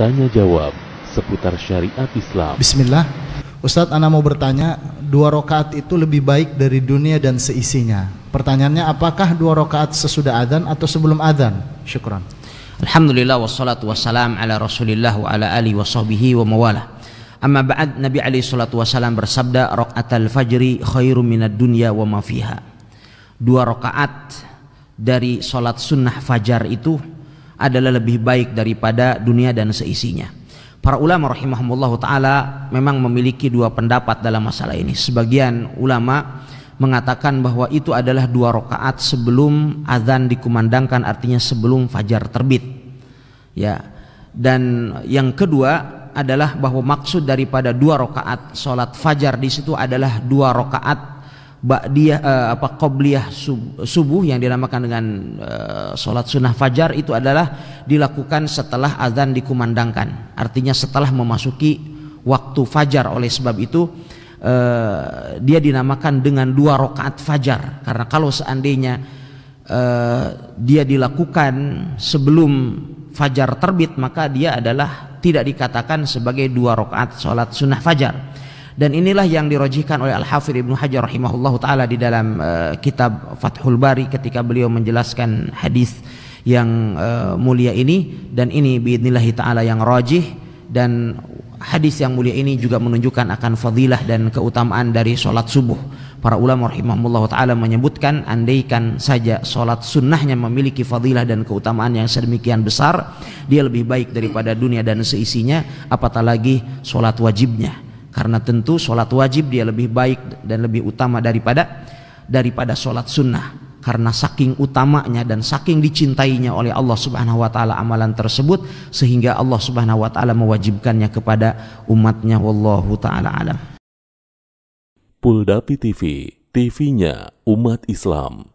Tanya jawab seputar syariat Islam. Bismillah. Ustadz, Ana mau bertanya, dua rokaat itu lebih baik dari dunia dan seisinya. Pertanyaannya, apakah dua rokaat sesudah adzan atau sebelum adzan? Syukran. Alhamdulillah wassalatu wassalam ala rasulillah wa ala Ali wa sahbihi wa mawalah. Amma ba'd Nabi alaihi salatu wassalam bersabda rakaatul fajri khairum minad dunya wa ma fiha. Dua rokaat dari salat sunnah fajar itu adalah lebih baik daripada dunia dan seisinya. Para ulama rahimahumullah taala memang memiliki dua pendapat dalam masalah ini. Sebagian ulama mengatakan bahwa itu adalah dua rakaat sebelum azan dikumandangkan artinya sebelum fajar terbit. Ya. Dan yang kedua adalah bahwa maksud daripada dua rakaat salat fajar di situ adalah dua rakaat ba'diyah uh, apa qobliyah sub, subuh yang dinamakan dengan uh, eh, salat sunnah fajar itu adalah dilakukan setelah azan dikumandangkan. Artinya setelah memasuki waktu fajar oleh sebab itu Uh, dia dinamakan dengan dua rakaat fajar karena kalau seandainya uh, dia dilakukan sebelum fajar terbit maka dia adalah tidak dikatakan sebagai dua rakaat sholat sunnah fajar dan inilah yang dirojihkan oleh Al-Hafidh Ibnu Hajar rahimahullahu taala di dalam uh, kitab Fathul Bari ketika beliau menjelaskan hadis yang uh, mulia ini dan ini biidznillah taala yang rajih dan hadis yang mulia ini juga menunjukkan akan fadilah dan keutamaan dari sholat subuh para ulama rahimahullah ta'ala menyebutkan andaikan saja sholat sunnahnya memiliki fadilah dan keutamaan yang sedemikian besar dia lebih baik daripada dunia dan seisinya apatah lagi sholat wajibnya karena tentu sholat wajib dia lebih baik dan lebih utama daripada daripada sholat sunnah karena saking utamanya dan saking dicintainya oleh Allah Subhanahu wa taala amalan tersebut sehingga Allah Subhanahu wa taala mewajibkannya kepada umatnya wallahu taala alam. Puldapi TV, TV-nya umat Islam.